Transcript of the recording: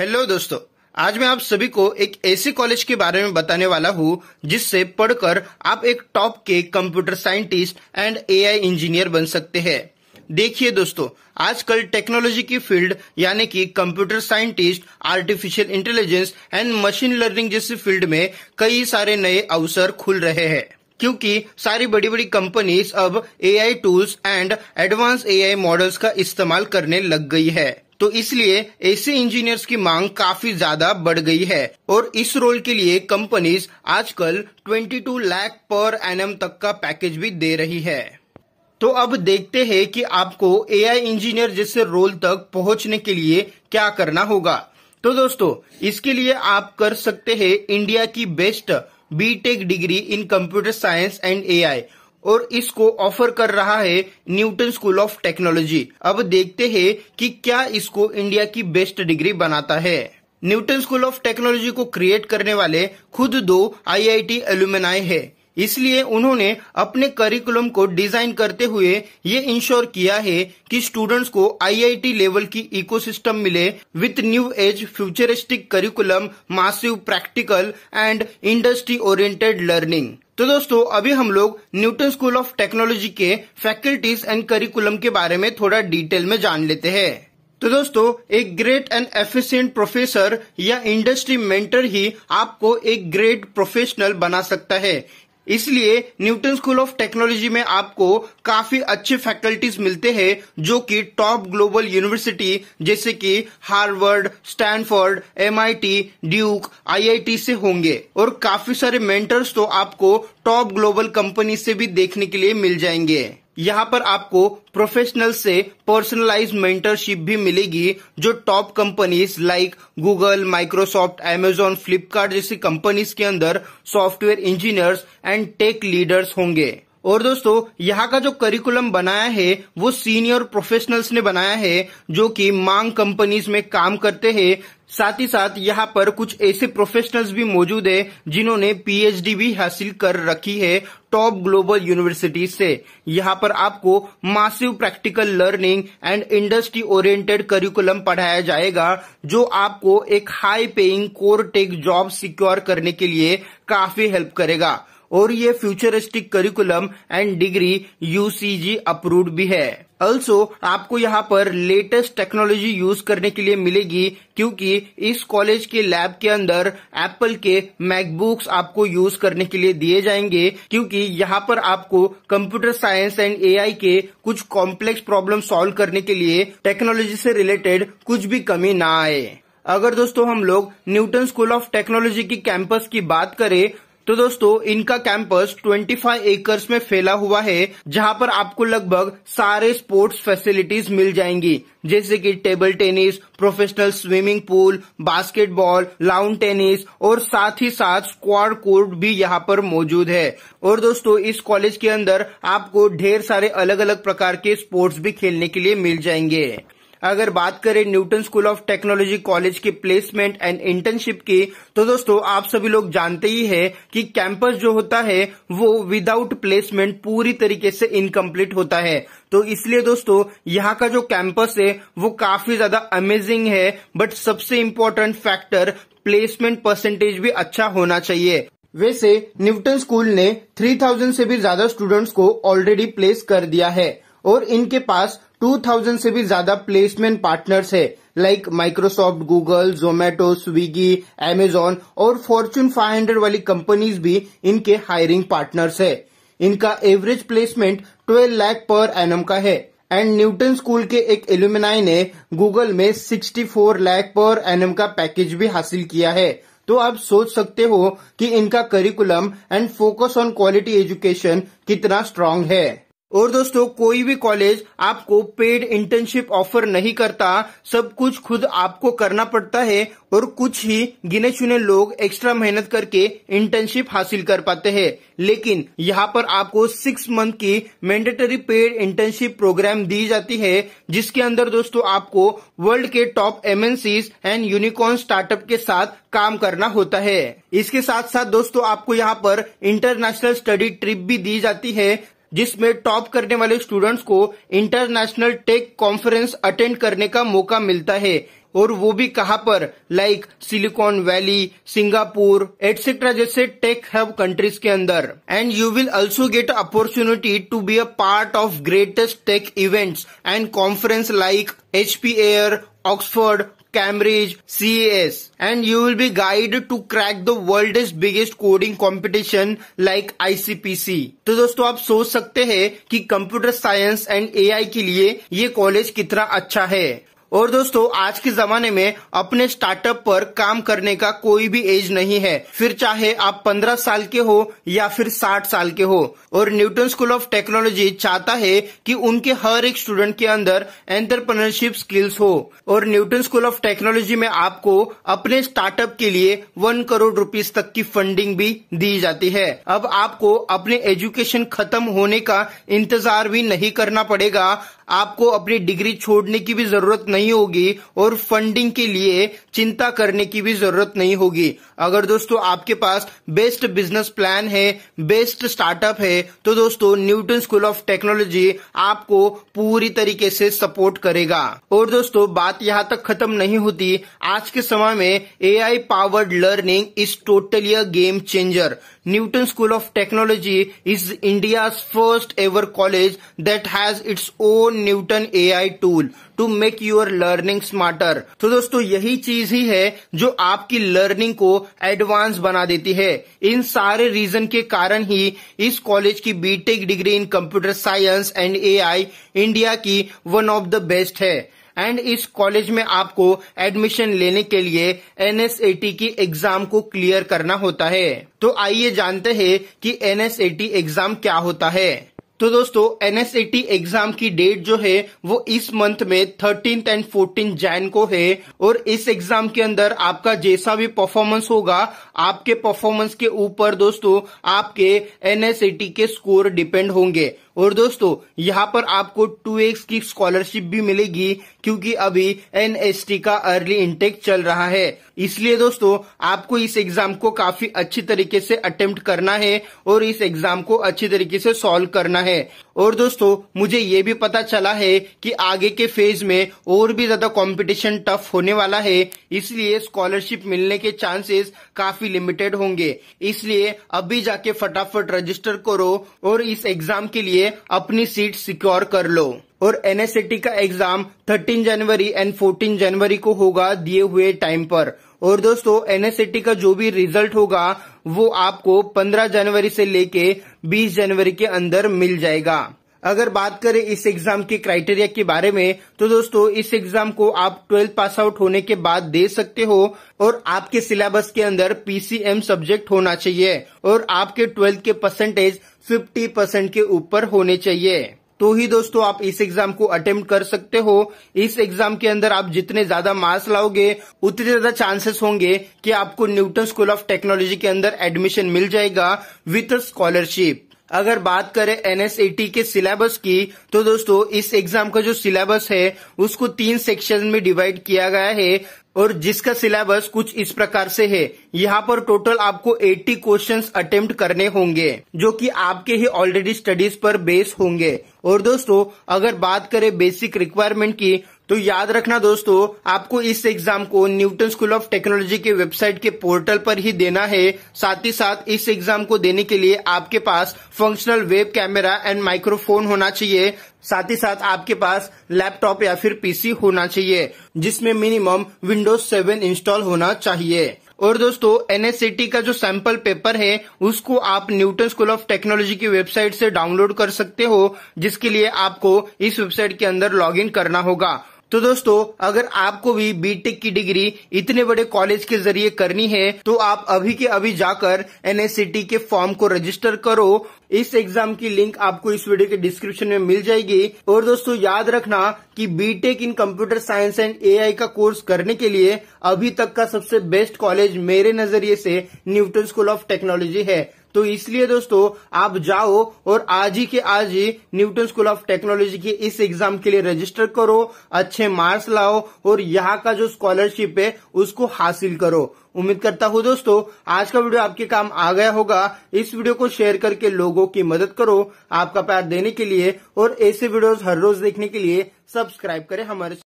Hello दोस्तों आज मैं आप सभी को एक ऐसे कॉलेज के बारे में बताने वाला हूँ जिससे पढ़कर आप एक टॉप के computer scientist and AI engineer बन सकते हैं देखिए दोस्तों आजकल टेक्नोलॉजी की फील्ड यानी कि computer scientist artificial intelligence and machine learning जैसी फील्ड में कई सारे नए अवसर खुल रहे हैं क्योंकि सारी बड़ी बड़ी कंपनीज अब AI tools and advance AI models का इस्तेमाल करने लग गई है तो इसलिए ऐसे इंजीनियर्स की मांग काफी ज्यादा बढ़ गई है और इस रोल के लिए कंपनीज आजकल 22 लाख पर एनएम तक का पैकेज भी दे रही है तो अब देखते हैं कि आपको एआई इंजीनियर जैसे रोल तक पहुंचने के लिए क्या करना होगा तो दोस्तों इसके लिए आप कर सकते हैं इंडिया की best BTech degree in computer science and AI और इसको ऑफर कर रहा है न्यूटन स्कूल ऑफ टेक्नोलॉजी अब देखते हैं कि क्या इसको इंडिया की बेस्ट डिग्री बनाता है न्यूटन स्कूल ऑफ टेक्नोलॉजी को क्रिएट करने वाले खुद दो आईआईटी एलुमिनाई है इसलिए उन्होंने अपने करिकुलम को डिजाइन करते हुए ये इंश्योर किया है कि स्टूडेंट्स को आईआईटी लेवल की इकोसिस्टम मिले with new age futuristic curriculum massive practical and industry oriented learning तो दोस्तों अभी हम लोग न्यूटन स्कूल ऑफ टेक्नोलॉजी के फैकल्टीज एंड करिकुलम के बारे में थोड़ा डिटेल में जान लेते हैं तो दोस्तों एक ग्रेट एंड एफिशिएंट प्रोफेसर या इंडस्ट्री मेंटर ही आपको एक ग्रेट प्रोफेशनल बना सकता है इसलिए न्यूटन स्कूल ऑफ टेक्नोलॉजी में आपको काफी अच्छे फैकल्टीज मिलते हैं जो कि टॉप ग्लोबल यूनिवर्सिटी जैसे कि Harvard Stanford MIT, Duke IIT से होंगे और काफी सारे मेंटर्स तो आपको टॉप ग्लोबल कंपनी से भी देखने के लिए मिल जाएंगे यहाँ पर आपको प्रोफेशनल से पर्सनलाइज मेंटरशिप भी मिलेगी जो top companies like Google Microsoft Amazon Flipkart जैसी कंपनीज के अंदर software engineers and tech leaders होंगे और दोस्तों यहाँ का जो करिकुलम बनाया है वो सीनियर प्रोफेशनल्स ने बनाया है जो कि मांग कंपनीज में काम करते हैं साथ ही साथ यहाँ पर कुछ ऐसे प्रोफेशनल्स भी मौजूद है जिन्होंने पीएचडी भी हासिल कर रखी है टॉप ग्लोबल यूनिवर्सिटी से यहाँ पर आपको massive practical learning and industry oriented curriculum पढ़ाया जाएगा जो आपको एक high paying core tech job secure करने के लिए काफी हेल्प करेगा और ये futuristic curriculum and degree UGC approved भी है ऑल्सो आपको यहाँ पर लेटेस्ट टेक्नोलॉजी यूज करने के लिए मिलेगी क्योंकि इस कॉलेज के लैब के अंदर एप्पल के मैकबुक्स आपको यूज करने के लिए दिए जाएंगे क्योंकि यहाँ पर आपको कंप्यूटर साइंस एंड एआई के कुछ कॉम्प्लेक्स प्रॉब्लम सॉल्व करने के लिए टेक्नोलॉजी से रिलेटेड कुछ भी कमी ना आए अगर दोस्तों हम लोग न्यूटन स्कूल ऑफ टेक्नोलॉजी की कैंपस की बात करें तो दोस्तों इनका कैंपस 25 एकर्स में फैला हुआ है जहां पर आपको लगभग सारे स्पोर्ट्स फैसिलिटीज मिल जाएंगी जैसे कि table tennis professional swimming pool basketball lawn tennis और साथ ही साथ स्क्वाड कोर्ट भी यहाँ पर मौजूद है और दोस्तों इस कॉलेज के अंदर आपको ढेर सारे अलग अलग प्रकार के स्पोर्ट्स भी खेलने के लिए मिल जाएंगे अगर बात करें Newton School of Technology college के प्लेसमेंट एंड इंटर्नशिप की तो दोस्तों आप सभी लोग जानते ही है कि कैंपस जो होता है वो विदाउट प्लेसमेंट पूरी तरीके से इनकम्प्लीट होता है तो इसलिए दोस्तों यहाँ का जो कैंपस है वो काफी ज्यादा अमेजिंग है बट सबसे इम्पोर्टेंट फैक्टर प्लेसमेंट परसेंटेज भी अच्छा होना चाहिए वैसे न्यूटन स्कूल ने 3000 से भी ज्यादा स्टूडेंट्स को ऑलरेडी प्लेस कर दिया है और इनके पास 2000 से भी ज्यादा प्लेसमेंट पार्टनर्स है like Microsoft Google Zomato Swiggy Amazon और फॉर्चून 500 वाली कंपनीज भी इनके हायरिंग पार्टनर्स है इनका average placement 12 lakh per annum का है एंड न्यूटन स्कूल के एक एल्यूमिनाई ने गूगल में 64 लाख पर एनम का पैकेज भी हासिल किया है तो आप सोच सकते हो कि इनका curriculum and focus on quality education कितना स्ट्रांग है और दोस्तों कोई भी कॉलेज आपको पेड इंटर्नशिप ऑफर नहीं करता सब कुछ खुद आपको करना पड़ता है और कुछ ही गिने चुने लोग एक्स्ट्रा मेहनत करके इंटर्नशिप हासिल कर पाते हैं लेकिन यहाँ पर आपको सिक्स मंथ की मैंडेटरी पेड इंटर्नशिप प्रोग्राम दी जाती है जिसके अंदर दोस्तों आपको वर्ल्ड के top MNCs and unicorn startup के साथ काम करना होता है इसके साथ साथ दोस्तों आपको यहाँ पर इंटरनेशनल स्टडी ट्रिप भी दी जाती है जिसमें टॉप करने वाले स्टूडेंट्स को इंटरनेशनल टेक कॉन्फ्रेंस अटेंड करने का मौका मिलता है और वो भी कहाँ पर like Silicon Valley Singapore etcetera जैसे टेक हब कंट्रीज के अंदर and you will also get opportunity to be a part of greatest tech events and conference like H P air Oxford Cambridge, CES, and you will be guided to crack the world's biggest coding competition like ICPC. तो दोस्तों आप सोच सकते हैं कि computer science and AI के लिए ये कॉलेज कितना अच्छा है और दोस्तों आज के जमाने में अपने स्टार्टअप पर काम करने का कोई भी एज नहीं है फिर चाहे आप 15 साल के हो या फिर 60 साल के हो और न्यूटन स्कूल ऑफ टेक्नोलॉजी चाहता है कि उनके हर एक स्टूडेंट के अंदर एंटरप्रनरशिप स्किल्स हो और न्यूटन स्कूल ऑफ टेक्नोलॉजी में आपको अपने स्टार्टअप के लिए वन करोड़ रूपीज तक की फंडिंग भी दी जाती है अब आपको अपने एजुकेशन खत्म होने का इंतजार भी नहीं करना पड़ेगा आपको अपनी डिग्री छोड़ने की भी जरूरत नहीं नहीं होगी और फंडिंग के लिए चिंता करने की भी जरूरत नहीं होगी अगर दोस्तों आपके पास बेस्ट बिजनेस प्लान है बेस्ट स्टार्टअप है तो दोस्तों न्यूटन स्कूल ऑफ टेक्नोलॉजी आपको पूरी तरीके से सपोर्ट करेगा और दोस्तों बात यहाँ तक खत्म नहीं होती आज के समय में AI powered learning is totally a game changer Newton School of Technology is India's first ever college that has its own Newton AI tool to make your learning smarter. तो दोस्तों यही चीज ही है जो आपकी लर्निंग को एडवांस बना देती है इन सारे रीजन के कारण ही इस कॉलेज की BTech degree in computer science and AI India की वन ऑफ द बेस्ट है एंड इस कॉलेज में आपको एडमिशन लेने के लिए एनएसएटी की एग्जाम को क्लियर करना होता है तो आइए जानते हैं कि एनएसएटी एग्जाम क्या होता है तो दोस्तों एनएसएटी एग्जाम की डेट जो है वो इस मंथ में थर्टीन एंड फोर्टीन जैन को है और इस एग्जाम के अंदर आपका जैसा भी परफॉर्मेंस होगा आपके परफॉर्मेंस के ऊपर दोस्तों आपके एनएसएटी के स्कोर डिपेंड होंगे और दोस्तों यहाँ पर आपको टू एक्स की स्कॉलरशिप भी मिलेगी क्योंकि अभी एन का अर्ली इंटेक चल रहा है इसलिए दोस्तों आपको इस एग्जाम को काफी अच्छी तरीके से अटेम्प्ट करना है और इस एग्जाम को अच्छी तरीके से सॉल्व करना है और दोस्तों मुझे ये भी पता चला है कि आगे के फेज में और भी ज्यादा कंपटीशन टफ होने वाला है इसलिए स्कॉलरशिप मिलने के चांसेस काफी लिमिटेड होंगे इसलिए अभी जाके फटाफट रजिस्टर करो और इस एग्जाम के लिए अपनी सीट सिक्योर कर लो और एनएसएटी का एग्जाम 13 जनवरी एंड 14 जनवरी को होगा दिए हुए टाइम पर और दोस्तों एनएसएटी का जो भी रिजल्ट होगा वो आपको 15 जनवरी से लेके 20 जनवरी के अंदर मिल जाएगा अगर बात करें इस एग्जाम के क्राइटेरिया के बारे में तो दोस्तों इस एग्जाम को आप ट्वेल्थ पास आउट होने के बाद दे सकते हो और आपके सिलेबस के अंदर पीसीएम सब्जेक्ट होना चाहिए और आपके ट्वेल्थ के परसेंटेज 50 परसेंट के ऊपर होने चाहिए तो ही दोस्तों आप इस एग्जाम को अटेम्प्ट कर सकते हो इस एग्जाम के अंदर आप जितने ज्यादा मार्क्स लाओगे उतने ज्यादा चांसेस होंगे कि आपको न्यूटन स्कूल ऑफ टेक्नोलॉजी के अंदर एडमिशन मिल जाएगा विथ स्कॉलरशिप अगर बात करें एनएसएटी के सिलेबस की तो दोस्तों इस एग्जाम का जो सिलेबस है उसको तीन सेक्शन में डिवाइड किया गया है और जिसका सिलेबस कुछ इस प्रकार से है यहाँ पर टोटल आपको 80 क्वेश्चंस अटेम्प्ट करने होंगे जो कि आपके ही ऑलरेडी स्टडीज पर बेस होंगे और दोस्तों अगर बात करें बेसिक रिक्वायरमेंट की तो याद रखना दोस्तों आपको इस एग्जाम को न्यूटन स्कूल ऑफ टेक्नोलॉजी के वेबसाइट के पोर्टल पर ही देना है साथ ही साथ इस एग्जाम को देने के लिए आपके पास functional web camera and microphone होना चाहिए साथ ही साथ आपके पास लैपटॉप या फिर पीसी होना चाहिए जिसमें मिनिमम विंडोज सेवन इंस्टॉल होना चाहिए और दोस्तों टी e का जो सैंपल पेपर है उसको आप न्यूटन स्कूल ऑफ टेक्नोलॉजी की वेबसाइट से डाउनलोड कर सकते हो जिसके लिए आपको इस वेबसाइट के अंदर लॉगिन करना होगा तो दोस्तों अगर आपको भी बीटेक की डिग्री इतने बड़े कॉलेज के जरिए करनी है तो आप अभी के अभी जाकर एनएससीटी e के फॉर्म को रजिस्टर करो इस एग्जाम की लिंक आपको इस वीडियो के डिस्क्रिप्शन में मिल जाएगी और दोस्तों याद रखना कि BTech in computer science and AI का कोर्स करने के लिए अभी तक का सबसे बेस्ट कॉलेज मेरे नजरिए से न्यूटन स्कूल ऑफ टेक्नोलॉजी है तो इसलिए दोस्तों आप जाओ और आज ही के आज ही न्यूटन स्कूल ऑफ टेक्नोलॉजी के इस एग्जाम के लिए रजिस्टर करो अच्छे मार्क्स लाओ और यहाँ का जो स्कॉलरशिप है उसको हासिल करो उम्मीद करता हूँ दोस्तों आज का वीडियो आपके काम आ गया होगा इस वीडियो को शेयर करके लोगों की मदद करो आपका प्यार देने के लिए और ऐसे वीडियोस हर रोज देखने के लिए सब्सक्राइब करें हमारे